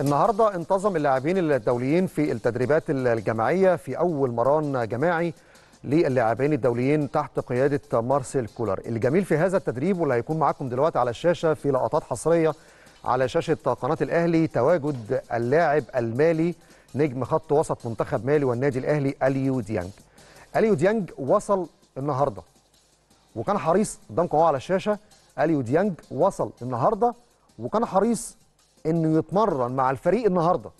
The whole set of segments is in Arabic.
النهارده انتظم اللاعبين الدوليين في التدريبات الجماعيه في اول مران جماعي للاعبين الدوليين تحت قياده مارسيل كولر الجميل في هذا التدريب واللي هيكون معاكم دلوقتي على الشاشه في لقطات حصريه على شاشه قناه الاهلي تواجد اللاعب المالي نجم خط وسط منتخب مالي والنادي الاهلي اليو ديانج اليو ديانج وصل النهارده وكان حريص قدامكم على الشاشه اليو ديانج وصل النهارده وكان حريص انه يتمرن مع الفريق النهارده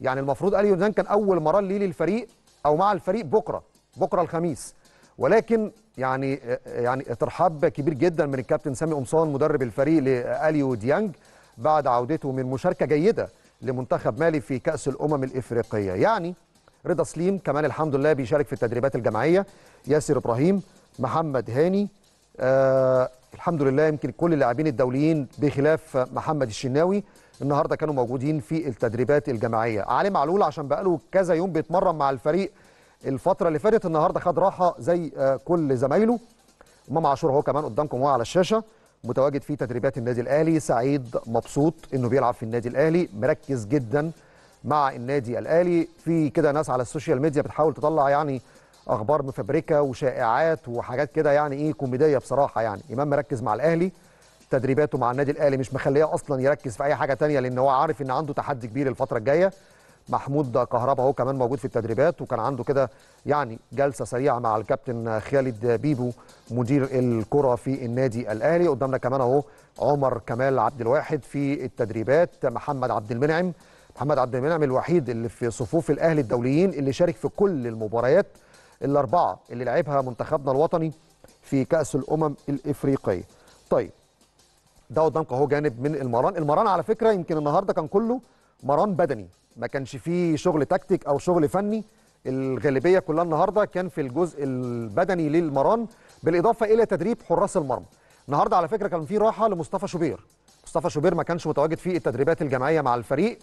يعني المفروض اليو يوردان كان اول مره ليه للفريق او مع الفريق بكره بكره الخميس ولكن يعني يعني ترحاب كبير جدا من الكابتن سامي قمصان مدرب الفريق لاليو ديانج بعد عودته من مشاركه جيده لمنتخب مالي في كاس الامم الافريقيه يعني رضا سليم كمان الحمد لله بيشارك في التدريبات الجماعيه ياسر ابراهيم محمد هاني آه، الحمد لله يمكن كل اللاعبين الدوليين بخلاف محمد الشناوي النهارده كانوا موجودين في التدريبات الجماعيه علي معلول عشان بقاله كذا يوم بيتمرن مع الفريق الفتره اللي فاتت النهارده خد راحه زي آه، كل زمايله امام عاشور اهو كمان قدامكم هو على الشاشه متواجد في تدريبات النادي الاهلي سعيد مبسوط انه بيلعب في النادي الاهلي مركز جدا مع النادي الاهلي في كده ناس على السوشيال ميديا بتحاول تطلع يعني اخبار مفبركه وشائعات وحاجات كده يعني ايه كوميديه بصراحه يعني امام مركز مع الاهلي تدريباته مع النادي الاهلي مش مخليه اصلا يركز في اي حاجه تانية لان هو عارف ان عنده تحدي كبير الفتره الجايه محمود كهربا هو كمان موجود في التدريبات وكان عنده كده يعني جلسه سريعه مع الكابتن خالد بيبو مدير الكره في النادي الاهلي قدامنا كمان اهو عمر كمال عبد الواحد في التدريبات محمد عبد المنعم محمد عبد المنعم الوحيد اللي في صفوف الاهلي الدوليين اللي شارك في كل المباريات الاربعه اللي لعبها منتخبنا الوطني في كاس الامم الافريقيه طيب ده قدامك اهو جانب من المران المران على فكره يمكن النهارده كان كله مران بدني ما كانش فيه شغل تكتيك او شغل فني الغالبيه كلها النهارده كان في الجزء البدني للمران بالاضافه الى تدريب حراس المرمى النهارده على فكره كان في راحه لمصطفى شوبير مصطفى شوبير ما كانش متواجد في التدريبات الجماعيه مع الفريق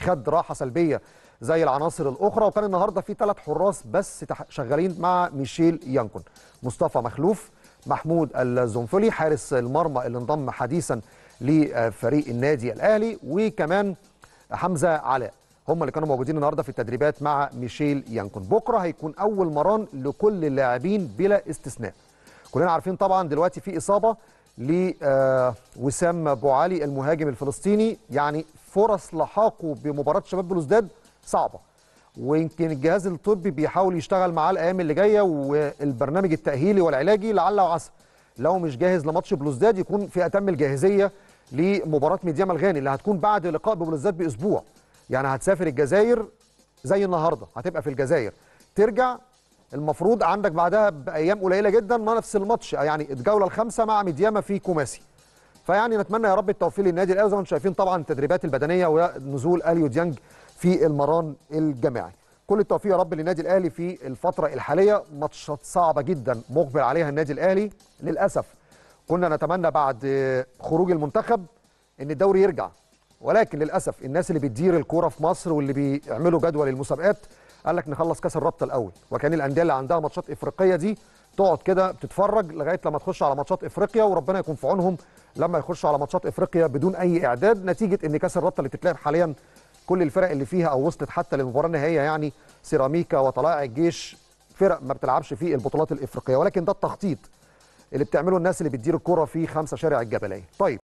خد راحه سلبيه زي العناصر الاخرى وكان النهارده في ثلاث حراس بس شغالين مع ميشيل يانكون مصطفى مخلوف محمود الزنفلي حارس المرمى اللي انضم حديثا لفريق النادي الاهلي وكمان حمزه علاء هم اللي كانوا موجودين النهارده في التدريبات مع ميشيل يانكون بكره هيكون اول مران لكل اللاعبين بلا استثناء كلنا عارفين طبعا دلوقتي في اصابه لوسام آه، ابو المهاجم الفلسطيني يعني فرص لحاقه بمباراه شباب بلوزداد صعبه ويمكن الجهاز الطبي بيحاول يشتغل معاه الايام اللي جايه والبرنامج التاهيلي والعلاجي لعل وعسى لو مش جاهز لماتش بلوزداد يكون في اتم الجاهزيه لمباراه ميديام الغاني اللي هتكون بعد لقاء ببلوزداد باسبوع يعني هتسافر الجزائر زي النهارده هتبقى في الجزائر ترجع المفروض عندك بعدها بايام قليله جدا ما نفس الماتش يعني الجوله الخامسه مع ميديام في كوماسي فيعني نتمنى يا رب التوفيق للنادي الاهلي زي ما انتم شايفين طبعا التدريبات البدنيه ونزول اليو ديانج في المران الجماعي كل التوفيق يا رب للنادي الاهلي في الفتره الحاليه ماتشات صعبه جدا مقبل عليها النادي الاهلي للاسف كنا نتمنى بعد خروج المنتخب ان الدوري يرجع ولكن للاسف الناس اللي بتدير الكوره في مصر واللي بيعملوا جدول المسابقات قال لك نخلص كاس الرابطه الاول وكان الانديه اللي عندها ماتشات افريقيه دي تقعد كده بتتفرج لغايه لما تخش على ماتشات افريقيا وربنا يكون في عونهم لما يخشوا على ماتشات افريقيا بدون اي اعداد نتيجه ان كاس الرابطه اللي بتتلعب حاليا كل الفرق اللي فيها او وصلت حتى للمباراه النهائيه يعني سيراميكا وطلائع الجيش فرق ما بتلعبش في البطولات الافريقيه ولكن ده التخطيط اللي بتعمله الناس اللي بتدير الكره في خمسه شارع الجبليه طيب